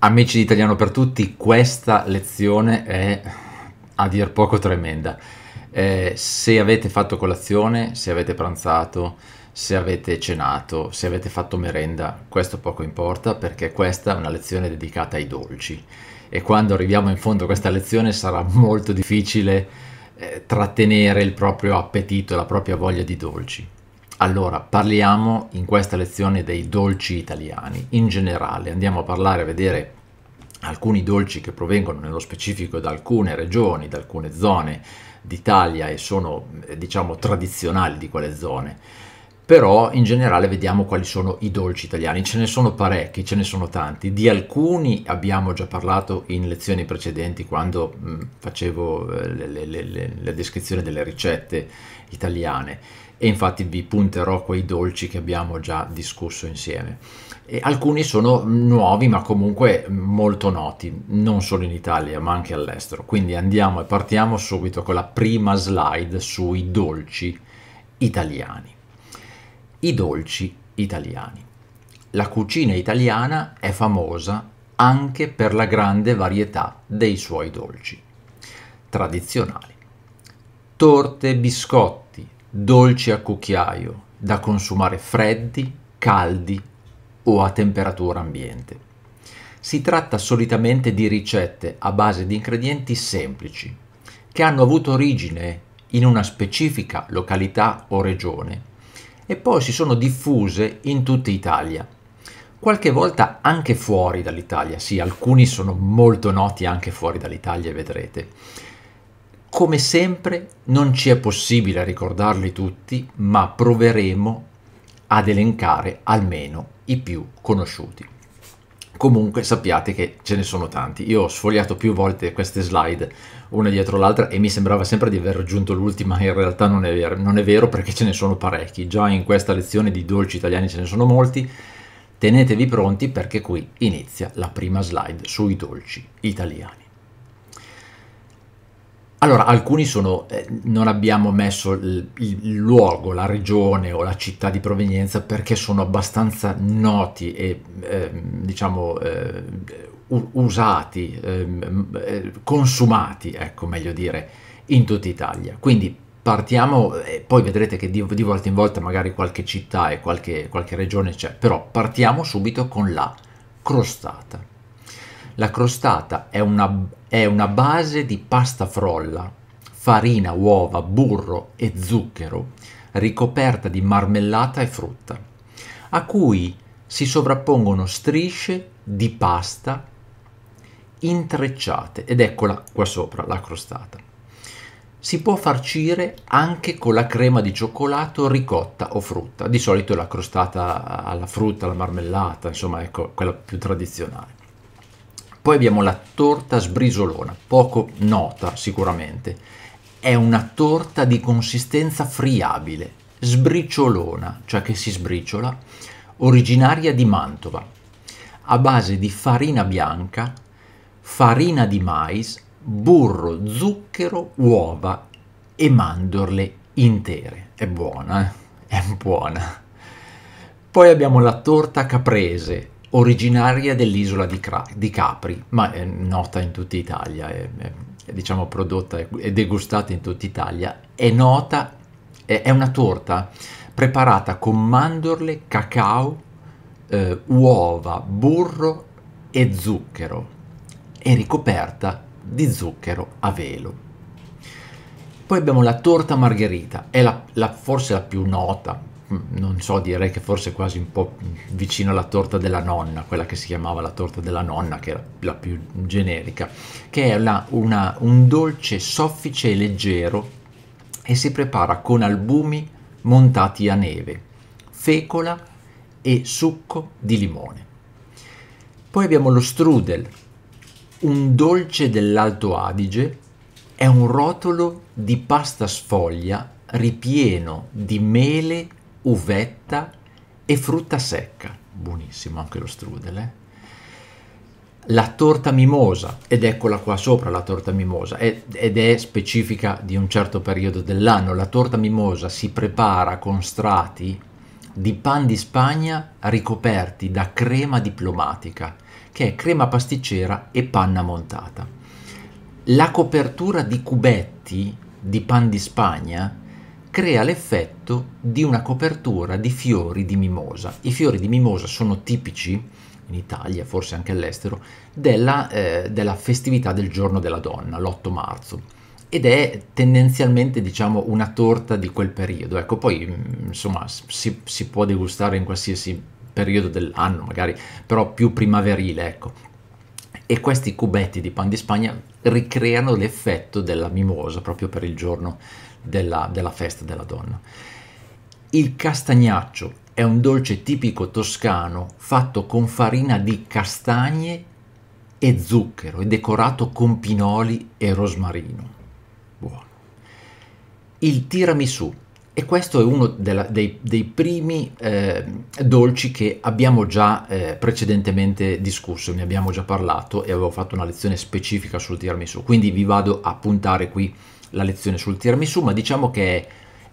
Amici di Italiano per Tutti, questa lezione è a dir poco tremenda. Eh, se avete fatto colazione, se avete pranzato, se avete cenato, se avete fatto merenda, questo poco importa perché questa è una lezione dedicata ai dolci e quando arriviamo in fondo a questa lezione sarà molto difficile eh, trattenere il proprio appetito, la propria voglia di dolci. Allora, parliamo in questa lezione dei dolci italiani in generale, andiamo a parlare, a vedere alcuni dolci che provengono nello specifico da alcune regioni, da alcune zone d'Italia e sono eh, diciamo tradizionali di quelle zone. Però in generale vediamo quali sono i dolci italiani, ce ne sono parecchi, ce ne sono tanti, di alcuni abbiamo già parlato in lezioni precedenti quando mh, mm, facevo eh, le, le, le, la descrizione delle ricette italiane e infatti vi punterò quei dolci che abbiamo già discusso insieme e alcuni sono nuovi ma comunque molto noti, non solo in Italia ma anche all'estero. Quindi andiamo e partiamo subito con la prima slide sui dolci italiani. I dolci italiani. La cucina italiana è famosa anche per la grande varietà dei suoi dolci tradizionali. Torte e biscotti, dolci a cucchiaio, da consumare freddi, caldi o a temperatura ambiente. Si tratta solitamente di ricette a base di ingredienti semplici, che hanno avuto origine in una specifica località o regione e poi si sono diffuse in tutta Italia, qualche volta anche fuori dall'Italia, sì, alcuni sono molto noti anche fuori dall'Italia, vedrete. Come sempre non ci è possibile ricordarli tutti, ma proveremo ad elencare almeno i più conosciuti. Comunque sappiate che ce ne sono tanti. Io ho sfogliato più volte queste slide una dietro l'altra e mi sembrava sempre di aver raggiunto l'ultima, in realtà non è, vero, non è vero perché ce ne sono parecchi. Già in questa lezione di dolci italiani ce ne sono molti. Tenetevi pronti perché qui inizia la prima slide sui dolci italiani. Allora, alcuni sono, eh, non abbiamo messo il, il, luogo, la regione o la città di provenienza perché sono abbastanza noti e eh, diciamo eh, usati, ehm, eh, consumati, ecco meglio dire, in tutta Italia. Quindi partiamo e eh, poi vedrete che di, di volta in volta magari qualche città e qualche, qualche regione c'è, però partiamo subito con la crostata. La crostata è una, è una base di pasta frolla, farina, uova, burro e zucchero, ricoperta di marmellata e frutta, a cui si sovrappongono strisce di pasta intrecciate ed eccola qua sopra la crostata. Si può farcire anche con la crema di cioccolato, ricotta o frutta, di solito la crostata alla frutta, la marmellata, insomma ecco quella più tradizionale. Poi abbiamo la torta sbrisolona, poco nota sicuramente. È una torta di consistenza friabile, sbriciolona, cioè che si sbriciola, originaria di Mantova, a base di farina bianca, farina di mais, burro, zucchero, uova e mandorle intere. È buona, eh? è buona. Poi abbiamo la torta caprese, originaria dell'isola di, di, Capri, ma è nota in tutta Italia, è, è, è diciamo prodotta e degustata in tutta Italia, è nota, è, è una torta preparata con mandorle, cacao, eh, uova, burro e zucchero e ricoperta di zucchero a velo. Poi abbiamo la torta margherita, è la, la, forse la più nota, Mm, non so, direi che forse quasi un po' vicino alla torta della nonna, quella che si chiamava la torta della nonna, che era la più generica, che è la, una, un dolce soffice e leggero e si prepara con albumi montati a neve, fecola e succo di limone. Poi abbiamo lo strudel, un dolce dell'Alto Adige, è un rotolo di pasta sfoglia ripieno di mele uvetta e frutta secca, buonissimo anche lo strudel, eh? la torta mimosa, ed eccola qua sopra la torta mimosa, ed è specifica di un certo periodo dell'anno, la torta mimosa si prepara con strati di pan di Spagna ricoperti da crema diplomatica, che è crema pasticcera e panna montata. La copertura di cubetti di pan di Spagna crea l'effetto di una copertura di fiori di mimosa. I fiori di mimosa sono tipici in Italia, forse anche all'estero, della, eh, della festività del giorno della donna, l'8 marzo ed è tendenzialmente diciamo una torta di quel periodo ecco poi mm, insomma si, si può degustare in qualsiasi periodo dell'anno magari però più primaverile ecco e questi cubetti di pan di spagna ricreano l'effetto della mimosa proprio per il giorno della, della festa della donna. Il castagnaccio è un dolce tipico toscano fatto con farina di castagne e zucchero e decorato con pinoli e rosmarino. Buono. Il tiramisù, e questo è uno della, dei, dei, primi eh, dolci che abbiamo già eh, precedentemente discusso, ne abbiamo già parlato e avevo fatto una lezione specifica sul tiramisù, quindi vi vado a puntare qui la lezione sul tiramisù, ma diciamo che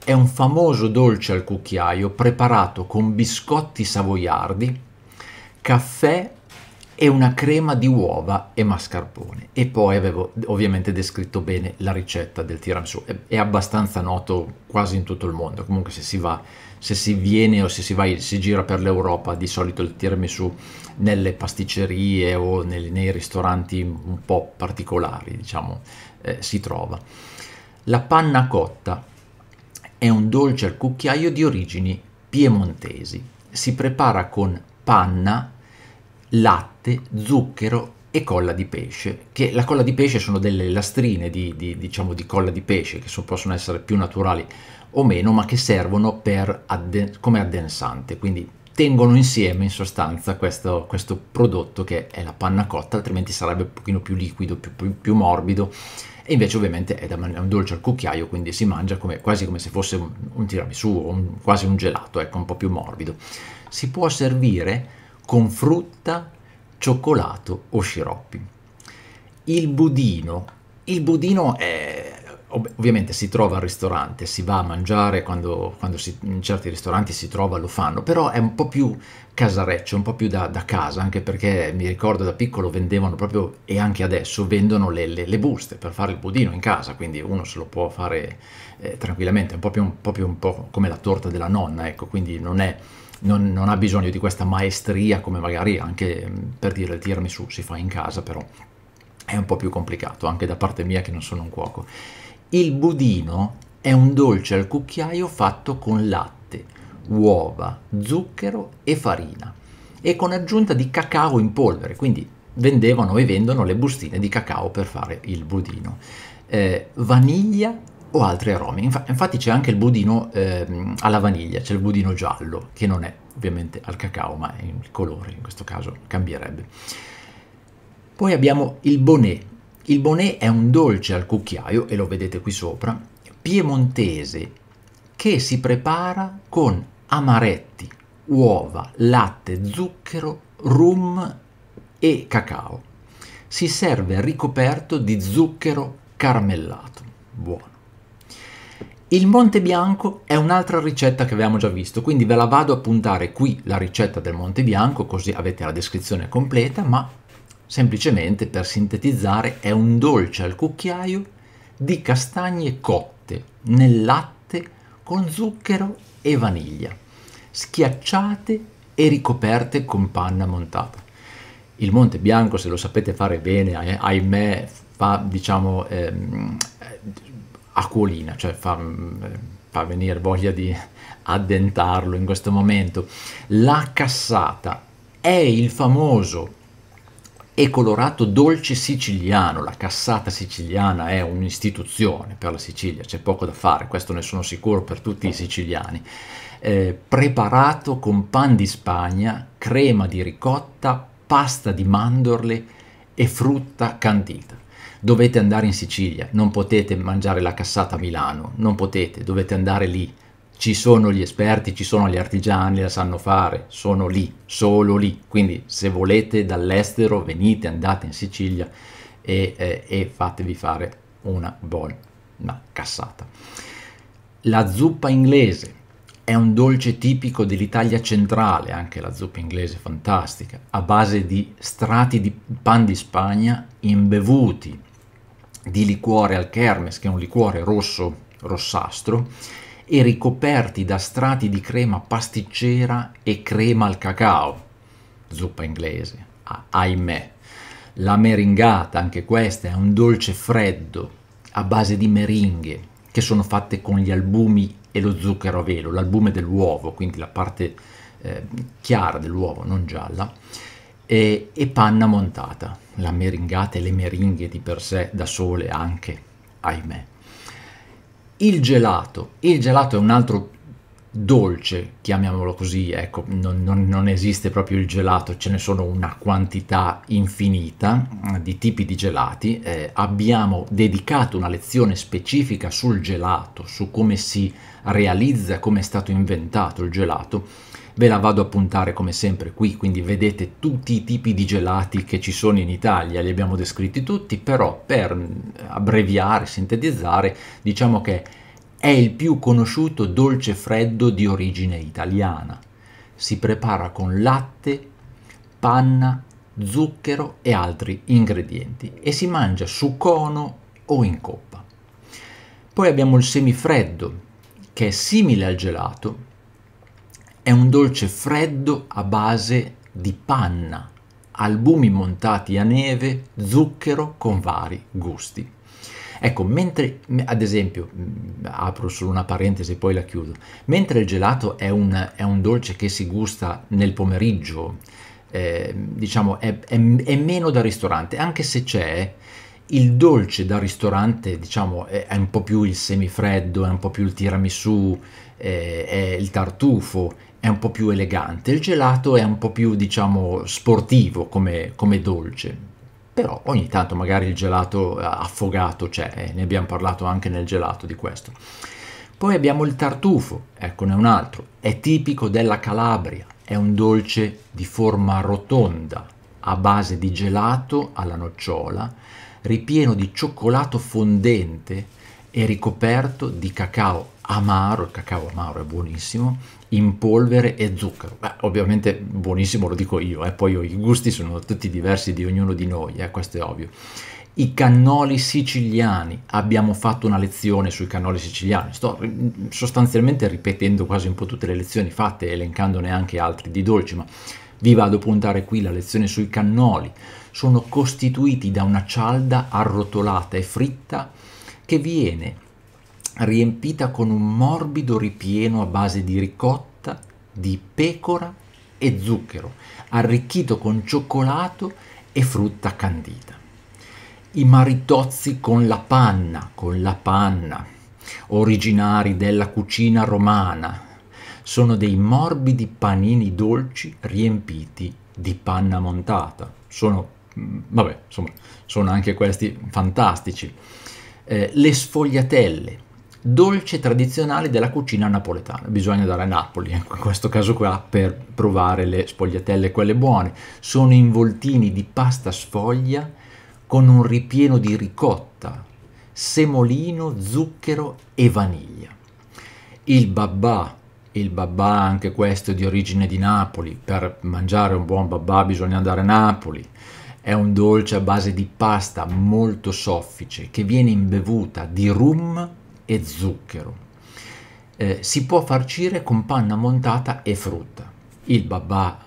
è un famoso dolce al cucchiaio preparato con biscotti savoiardi, caffè e una crema di uova e mascarpone. E poi avevo ovviamente descritto bene la ricetta del tiramisù. È, abbastanza noto quasi in tutto il mondo. Comunque se si va, se si viene o se si va, si gira per l'Europa, di solito il tiramisù nelle pasticcerie o nei, nei ristoranti un po' particolari, diciamo, eh, si trova. La panna cotta è un dolce al cucchiaio di origini piemontesi. Si prepara con panna, latte, zucchero e colla di pesce, che la colla di pesce sono delle lastrine di, di, diciamo, di colla di pesce che so, possono essere più naturali o meno, ma che servono adden come addensante, quindi tengono insieme in sostanza questo, questo, prodotto che è la panna cotta, altrimenti sarebbe un pochino più liquido, più, più, più morbido e invece ovviamente è, da, è un dolce al cucchiaio, quindi si mangia come, quasi come se fosse un, un tiramisù o un, quasi un gelato, ecco, un po' più morbido. Si può servire con frutta, cioccolato o sciroppi. Il budino, il budino è ovviamente si trova al ristorante, si va a mangiare quando, quando si, in certi ristoranti si trova, lo fanno, però è un po' più casareccio, un po' più da, da, casa, anche perché mi ricordo da piccolo vendevano proprio, e anche adesso vendono le, le, le buste per fare il budino in casa, quindi uno se lo può fare eh, tranquillamente, un po, più, un, po più, un po' come la torta della nonna, ecco, quindi non è... Non, non, ha bisogno di questa maestria come magari anche mm, per dire il tiramisù si fa in casa, però è un po' più complicato anche da parte mia che non sono un cuoco. Il budino è un dolce al cucchiaio fatto con latte uova, zucchero e farina e con aggiunta di cacao in polvere, quindi vendevano e vendono le bustine di cacao per fare il budino, eh, vaniglia o altri aromi. Inf- infatti c'è anche il budino eh, alla vaniglia, c'è il budino giallo, che non è ovviamente al cacao, ma il colore in questo caso cambierebbe. Poi abbiamo il bonnet. Il bonnet è un dolce al cucchiaio, e lo vedete qui sopra, piemontese, che si prepara con amaretti, uova, latte, zucchero, rum e cacao. Si serve ricoperto di zucchero caramellato. Buono. Il Monte Bianco è un'altra ricetta che abbiamo già visto, quindi ve la vado a puntare qui la ricetta del Monte Bianco, così avete la descrizione completa, ma semplicemente per sintetizzare è un dolce al cucchiaio di castagne cotte nel latte con zucchero e vaniglia schiacciate e ricoperte con panna montata. Il Monte Bianco, se lo sapete fare bene, eh, ahimè, fa diciamo ehm, acquolina, cioè fa, eh, fa venire voglia di addentarlo in questo momento. La cassata è il famoso e colorato dolce siciliano, la cassata siciliana è un'istituzione per la Sicilia, c'è poco da fare, questo ne sono sicuro per tutti i siciliani eh, preparato con pan di Spagna, crema di ricotta, pasta di mandorle e frutta candita. Dovete andare in Sicilia, non potete mangiare la cassata a Milano, non potete, dovete andare lì. Ci sono gli esperti, ci sono gli artigiani, la sanno fare, sono lì, solo lì. Quindi se volete dall'estero venite, andate in Sicilia e, eh, e fatevi fare una buona cassata. La zuppa inglese, è un dolce tipico dell'Italia centrale, anche la zuppa inglese fantastica, a base di strati di pan di Spagna imbevuti di liquore al kermes, che è un liquore rosso rossastro, e ricoperti da strati di crema pasticcera e crema al cacao, zuppa inglese, ah, ahimè. La meringata, anche questa, è un dolce freddo a base di meringhe, che sono fatte con gli albumi e lo zucchero a velo, l'albume dell'uovo, quindi la parte eh, chiara dell'uovo, non gialla, e, e, panna montata, la meringata e le meringhe di per sé da sole anche, ahimè. Il gelato, il gelato è un altro dolce, chiamiamolo così, ecco, non, non, non, esiste proprio il gelato, ce ne sono una quantità infinita eh, di tipi di gelati. Eh, abbiamo dedicato una lezione specifica sul gelato, su come si realizza, come è stato inventato il gelato. Ve la vado a puntare come sempre qui, quindi vedete tutti i tipi di gelati che ci sono in Italia, li abbiamo descritti tutti, però per abbreviare, sintetizzare, diciamo che è il più conosciuto dolce freddo di origine italiana. Si prepara con latte, panna, zucchero e altri ingredienti e si mangia su cono o in coppa. Poi abbiamo il semifreddo, che è simile al gelato, è un dolce freddo a base di panna, albumi montati a neve, zucchero con vari gusti. Ecco, mentre, ad esempio, mm, apro solo una parentesi e poi la chiudo, mentre il gelato è un, è un dolce che si gusta nel pomeriggio, eh, diciamo, è, è, è, meno da ristorante, anche se c'è, il dolce da ristorante, diciamo, è, è un po' più il semifreddo, è un po' più il tiramisù, eh, è il tartufo, è un po' più elegante, il gelato è un po' più, diciamo, sportivo come, come dolce però ogni tanto magari il gelato eh, affogato c'è, cioè, eh, ne abbiamo parlato anche nel gelato di questo. Poi abbiamo il tartufo, eccone un altro, è tipico della Calabria, è un dolce di forma rotonda, a base di gelato alla nocciola, ripieno di cioccolato fondente e ricoperto di cacao amaro, il cacao amaro è buonissimo, in polvere e zucchero. Beh, ovviamente buonissimo lo dico io, eh? poi oh, i gusti sono tutti diversi di ognuno di noi, eh? questo è ovvio. I cannoli siciliani, abbiamo fatto una lezione sui cannoli siciliani, sto mm, sostanzialmente ripetendo quasi un po' tutte le lezioni fatte, elencandone anche altri di dolci, ma vi vado a puntare qui la lezione sui cannoli. Sono costituiti da una cialda arrotolata e fritta che viene riempita con un morbido ripieno a base di ricotta, di pecora e zucchero, arricchito con cioccolato e frutta candita. I maritozzi con la panna, con la panna, originari della cucina romana, sono dei morbidi panini dolci riempiti di panna montata. Sono, vabbè, insomma, sono anche questi fantastici. Eh, le sfogliatelle, dolce tradizionale della cucina napoletana. Bisogna andare a Napoli, ecco, in questo caso qua, per provare le spogliatelle, quelle buone. Sono involtini di pasta sfoglia con un ripieno di ricotta, semolino, zucchero e vaniglia. Il babà, il babà anche questo di origine di Napoli, per mangiare un buon babà bisogna andare a Napoli. È un dolce a base di pasta molto soffice che viene imbevuta di rum e zucchero. Eh, si può farcire con panna montata e frutta. Il babà,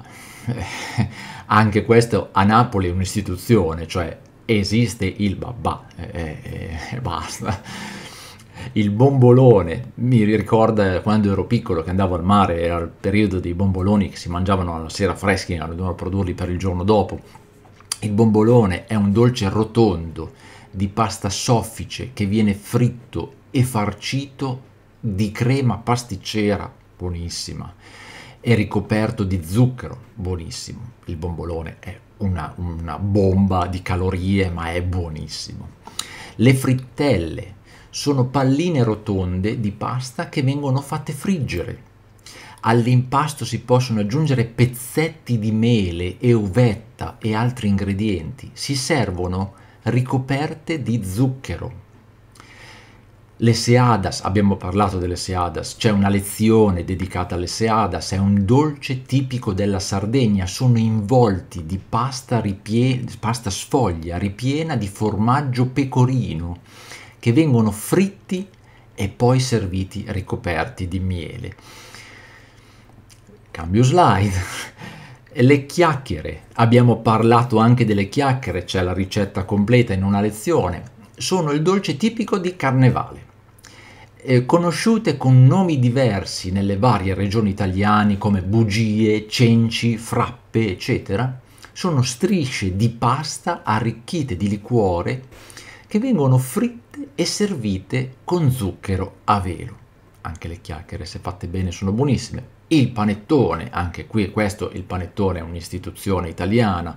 eh, anche questo a Napoli è un'istituzione, cioè esiste il babà e eh, eh, eh, basta. Il bombolone, mi ricorda quando ero piccolo che andavo al mare, era il periodo dei bomboloni che si mangiavano alla sera freschi, non dovevano produrli per il giorno dopo. Il bombolone è un dolce rotondo di pasta soffice che viene fritto e farcito di crema pasticcera, buonissima, è ricoperto di zucchero, buonissimo. Il bombolone è una, una bomba di calorie, ma è buonissimo. Le frittelle sono palline rotonde di pasta che vengono fatte friggere. All'impasto si possono aggiungere pezzetti di mele e uvetta e altri ingredienti. Si servono ricoperte di zucchero le Seadas, abbiamo parlato delle Seadas, c'è una lezione dedicata alle Seadas, è un dolce tipico della Sardegna, sono involti di pasta, ripie- pasta sfoglia ripiena di formaggio pecorino che vengono fritti e poi serviti ricoperti di miele. Cambio slide. Le chiacchiere, abbiamo parlato anche delle chiacchiere, c'è la ricetta completa in una lezione, sono il dolce tipico di carnevale eh, conosciute con nomi diversi nelle varie regioni italiane come bugie, cenci, frappe, eccetera, sono strisce di pasta arricchite di liquore che vengono fritte e servite con zucchero a velo. Anche le chiacchiere, se fatte bene, sono buonissime. Il panettone, anche qui questo, il panettone è un'istituzione italiana,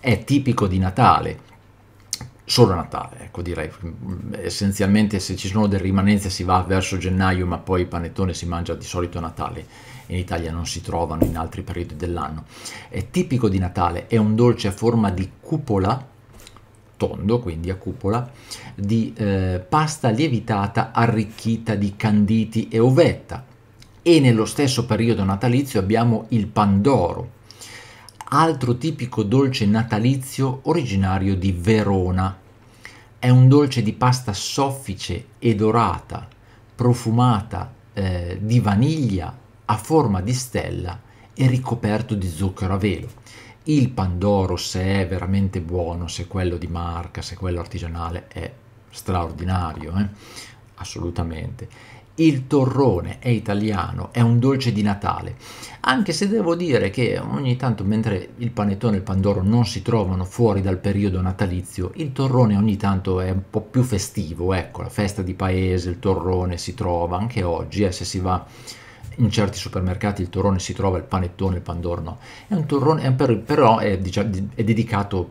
è tipico di Natale solo a Natale, ecco direi, essenzialmente se ci sono delle rimanenze si va verso gennaio ma poi il panettone si mangia di solito a Natale, in Italia non si trovano in altri periodi dell'anno. È tipico di Natale, è un dolce a forma di cupola, tondo quindi a cupola, di eh, pasta lievitata arricchita di canditi e ovetta e nello stesso periodo natalizio abbiamo il pandoro, altro tipico dolce natalizio originario di Verona. È un dolce di pasta soffice e dorata, profumata eh, di vaniglia a forma di stella e ricoperto di zucchero a velo. Il Pandoro, se è veramente buono, se quello di marca, se quello artigianale, è straordinario, eh? assolutamente il torrone è italiano, è un dolce di Natale, anche se devo dire che ogni tanto mentre il panettone e il pandoro non si trovano fuori dal periodo natalizio, il torrone ogni tanto è un po' più festivo, ecco, la festa di paese, il torrone si trova anche oggi, eh, se si va in certi supermercati il torrone si trova, il panettone, il pandoro no, è un torrone, è eh, un per, però è, diciamo, è dedicato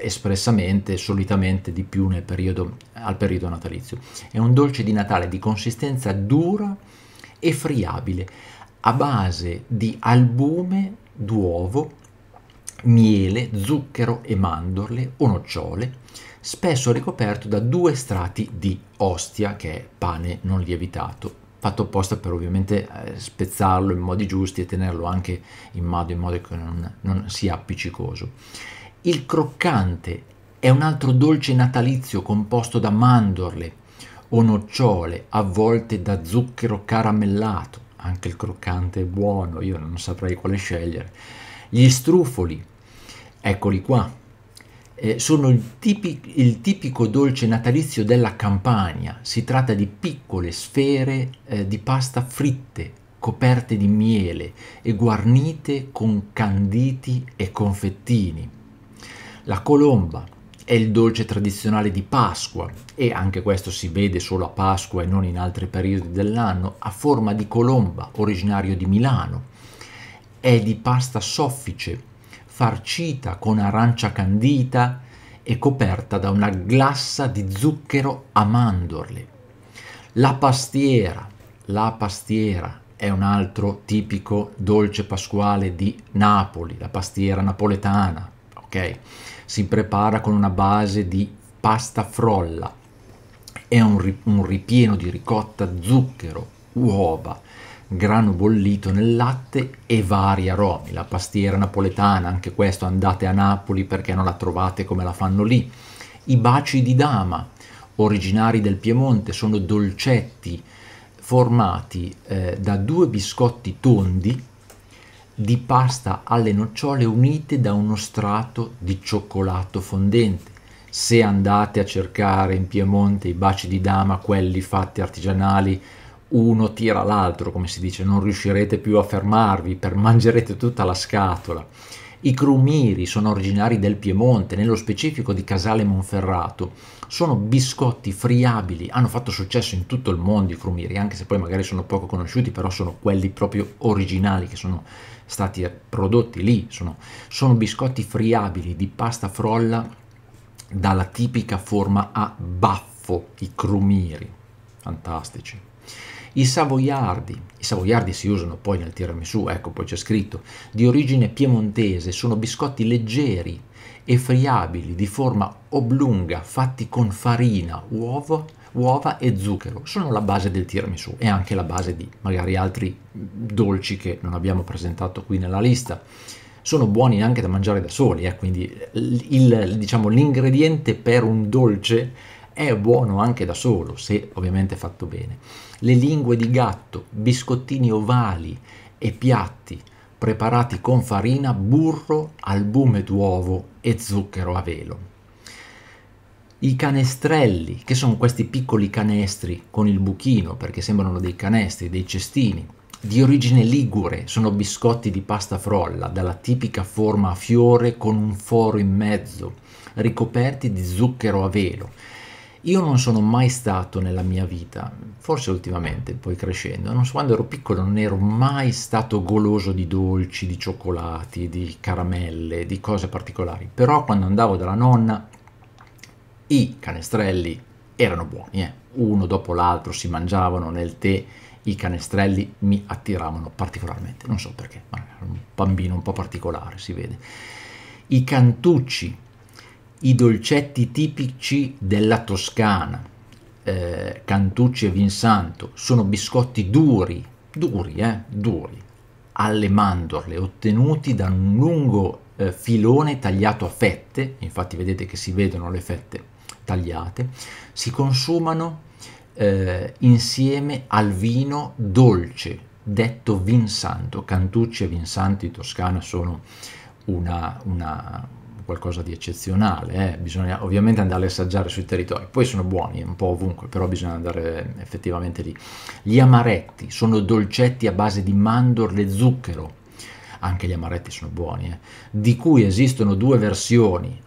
espressamente, solitamente di più nel periodo, al periodo natalizio. È un dolce di Natale di consistenza dura e friabile a base di albume d'uovo, miele, zucchero e mandorle o nocciole, spesso ricoperto da due strati di ostia, che è pane non lievitato, fatto apposta per ovviamente eh, spezzarlo in modi giusti e tenerlo anche in modo, in modo che non, non sia appiccicoso. Il croccante è un altro dolce natalizio composto da mandorle o nocciole avvolte da zucchero caramellato. Anche il croccante è buono, io non saprei quale scegliere. Gli strufoli, eccoli qua, eh, sono il tipico, il tipico, dolce natalizio della campagna. Si tratta di piccole sfere eh, di pasta fritte, coperte di miele e guarnite con canditi e confettini la colomba è il dolce tradizionale di Pasqua e anche questo si vede solo a Pasqua e non in altri periodi dell'anno, a forma di colomba, originario di Milano. È di pasta soffice, farcita con arancia candita e coperta da una glassa di zucchero a mandorle. La pastiera, la pastiera è un altro tipico dolce pasquale di Napoli, la pastiera napoletana, ok? Si prepara con una base di pasta frolla, è un, un ripieno di ricotta, zucchero, uova, grano bollito nel latte e vari aromi. La pastiera napoletana, anche questo andate a Napoli perché non la trovate come la fanno lì. I baci di dama, originari del Piemonte, sono dolcetti formati eh, da due biscotti tondi di pasta alle nocciole unite da uno strato di cioccolato fondente. Se andate a cercare in Piemonte i baci di dama, quelli fatti artigianali, uno tira l'altro, come si dice, non riuscirete più a fermarvi, per mangerete tutta la scatola. I crumiri sono originari del Piemonte, nello specifico di Casale Monferrato. Sono biscotti friabili, hanno fatto successo in tutto il mondo i crumiri, anche se poi magari sono poco conosciuti, però sono quelli proprio originali che sono stati prodotti lì. Sono, sono biscotti friabili di pasta frolla dalla tipica forma a baffo, i crumiri. Fantastici. I savoiardi, i savoiardi si usano poi nel tiramisù, ecco poi c'è scritto, di origine piemontese, sono biscotti leggeri e friabili di forma oblunga, fatti con farina, uovo, uova e zucchero. Sono la base del tiramisù e anche la base di magari altri dolci che non abbiamo presentato qui nella lista sono buoni anche da mangiare da soli, eh? quindi il, diciamo, l'ingrediente per un dolce è buono anche da solo, se ovviamente fatto bene. Le lingue di gatto, biscottini ovali e piatti preparati con farina, burro, albume d'uovo e zucchero a velo. I canestrelli, che sono questi piccoli canestri con il buchino, perché sembrano dei canestri, dei cestini, di origine ligure, sono biscotti di pasta frolla, dalla tipica forma a fiore con un foro in mezzo, ricoperti di zucchero a velo io non sono mai stato nella mia vita, forse ultimamente, poi crescendo, non so, quando ero piccolo non ero mai stato goloso di dolci, di cioccolati, di caramelle, di cose particolari, però quando andavo dalla nonna i canestrelli erano buoni, eh. uno dopo l'altro si mangiavano nel tè, i canestrelli mi attiravano particolarmente, non so perché, ma era un bambino un po' particolare, si vede. I cantucci i dolcetti tipici della Toscana, eh, Cantucci e Vinsanto, sono biscotti duri, duri, eh, duri, alle mandorle, ottenuti da un lungo eh, filone tagliato a fette, infatti vedete che si vedono le fette tagliate, si consumano eh, insieme al vino dolce, detto Vinsanto. Cantucci e Vinsanto in Toscana sono una, una qualcosa di eccezionale, eh? bisogna ovviamente andare a assaggiare sui territori, poi sono buoni un po' ovunque, però bisogna andare effettivamente lì. Gli amaretti sono dolcetti a base di mandorle zucchero, anche gli amaretti sono buoni, eh? di cui esistono due versioni,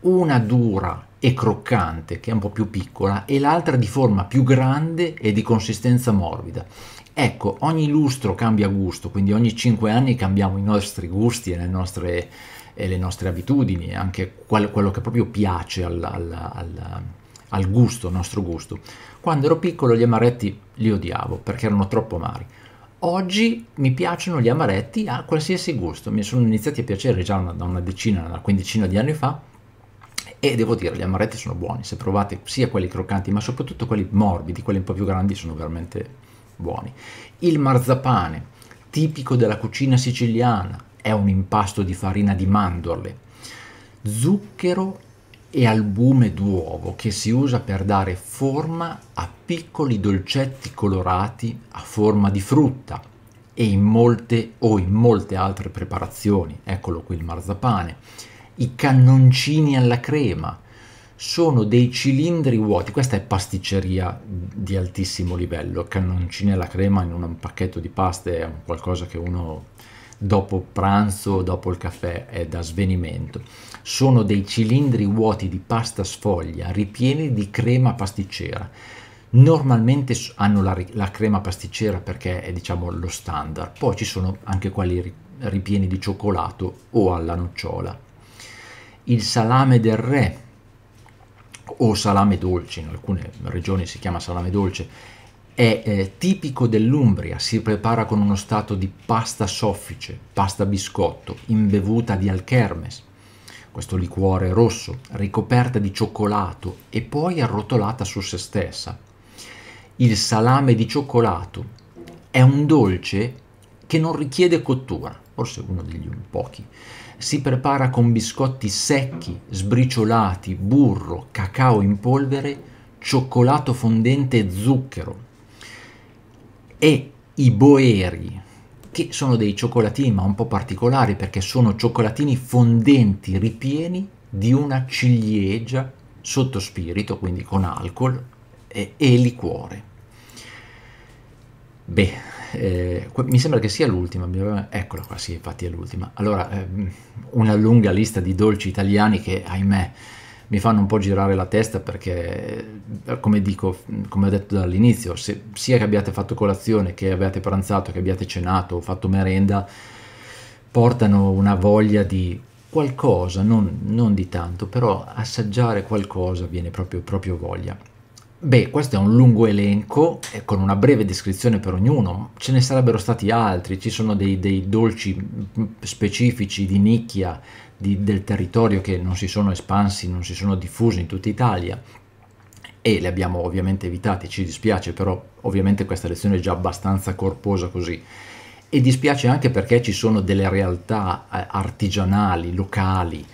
una dura e croccante, che è un po' più piccola, e l'altra di forma più grande e di consistenza morbida. Ecco, ogni lustro cambia gusto, quindi ogni 5 anni cambiamo i nostri gusti e le nostre e le nostre abitudini, anche quel, quello che proprio piace al, al, al, al gusto, al nostro gusto. Quando ero piccolo gli amaretti li odiavo perché erano troppo amari. Oggi mi piacciono gli amaretti a qualsiasi gusto, mi sono iniziati a piacere già una, da una decina, una quindicina di anni fa e devo dire gli amaretti sono buoni, se provate sia quelli croccanti ma soprattutto quelli morbidi, quelli un po' più grandi sono veramente buoni. Il marzapane, tipico della cucina siciliana, è un impasto di farina di mandorle, zucchero e albume d'uovo che si usa per dare forma a piccoli dolcetti colorati a forma di frutta e in molte o in molte altre preparazioni. Eccolo qui il marzapane. I cannoncini alla crema sono dei cilindri vuoti. Questa è pasticceria di altissimo livello. Cannoncini alla crema in un pacchetto di pasta è qualcosa che uno dopo pranzo, dopo il caffè, è da svenimento. Sono dei cilindri vuoti di pasta sfoglia ripieni di crema pasticcera. Normalmente hanno la, la crema pasticcera perché è diciamo lo standard, poi ci sono anche quelli ripieni di cioccolato o alla nocciola. Il salame del re o salame dolce, in alcune regioni si chiama salame dolce, è eh, tipico dell'Umbria, si prepara con uno stato di pasta soffice, pasta biscotto, imbevuta di alchermes, questo liquore rosso, ricoperta di cioccolato e poi arrotolata su se stessa. Il salame di cioccolato è un dolce che non richiede cottura, forse uno degli un pochi. Si prepara con biscotti secchi, sbriciolati, burro, cacao in polvere, cioccolato fondente e zucchero e i boeri, che sono dei cioccolatini ma un po' particolari perché sono cioccolatini fondenti ripieni di una ciliegia sotto spirito, quindi con alcol e, e liquore. Beh, eh, mi sembra che sia l'ultima, eccola qua, sì, infatti è l'ultima. Allora, ehm, una lunga lista di dolci italiani che, ahimè, mi fanno un po' girare la testa perché, eh, come dico, come ho detto dall'inizio, se, sia che abbiate fatto colazione, che abbiate pranzato, che abbiate cenato, o fatto merenda, portano una voglia di qualcosa, non, non di tanto, però assaggiare qualcosa viene proprio, proprio voglia. Beh, questo è un lungo elenco eh, con una breve descrizione per ognuno, ce ne sarebbero stati altri, ci sono dei, dei dolci mm, specifici di nicchia di, del territorio che non si sono espansi, non si sono diffusi in tutta Italia e li abbiamo ovviamente evitati, ci dispiace, però ovviamente questa lezione è già abbastanza corposa così. E dispiace anche perché ci sono delle realtà eh, artigianali, locali,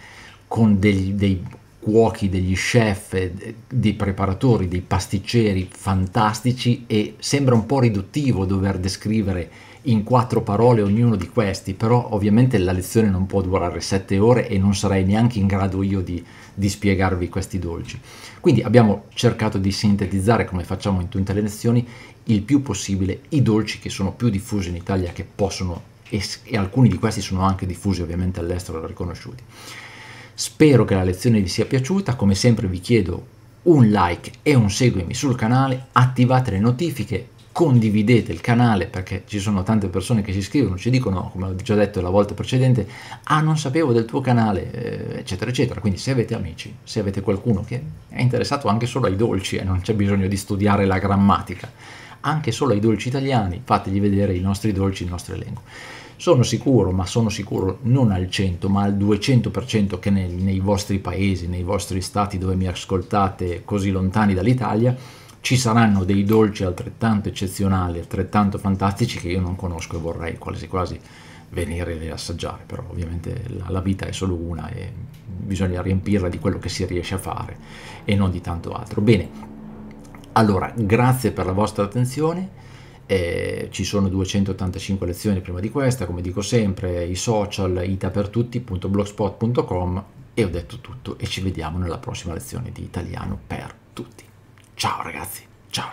con dei, dei cuochi, degli chef, eh, dei preparatori, dei pasticceri fantastici e sembra un po' riduttivo dover descrivere in quattro parole ognuno di questi, però ovviamente la lezione non può durare sette ore e non sarei neanche in grado io di, di spiegarvi questi dolci. Quindi abbiamo cercato di sintetizzare, come facciamo in tutte le lezioni, il più possibile i dolci che sono più diffusi in Italia che possono e, e alcuni di questi sono anche diffusi ovviamente all'estero riconosciuti. Spero che la lezione vi sia piaciuta, come sempre vi chiedo un like e un seguimi sul canale, attivate le notifiche, condividete il canale perché ci sono tante persone che si iscrivono, ci dicono, come ho già detto la volta precedente, ah non sapevo del tuo canale, eh, eccetera, eccetera. Quindi se avete amici, se avete qualcuno che è interessato anche solo ai dolci e eh, non c'è bisogno di studiare la grammatica, anche solo ai dolci italiani, fategli vedere i nostri dolci, il nostro elenco sono sicuro, ma sono sicuro non al 100, ma al 200% che nel, nei vostri paesi, nei vostri stati dove mi ascoltate così lontani dall'Italia, ci saranno dei dolci altrettanto eccezionali, altrettanto fantastici che io non conosco e vorrei quasi quasi venire e assaggiare, però ovviamente la, la vita è solo una e bisogna riempirla di quello che si riesce a fare e non di tanto altro. Bene, allora grazie per la vostra attenzione eh, ci sono 285 lezioni prima di questa, come dico sempre, i social, itapertutti.blogspot.com e ho detto tutto e ci vediamo nella prossima lezione di Italiano per tutti. Ciao ragazzi, ciao!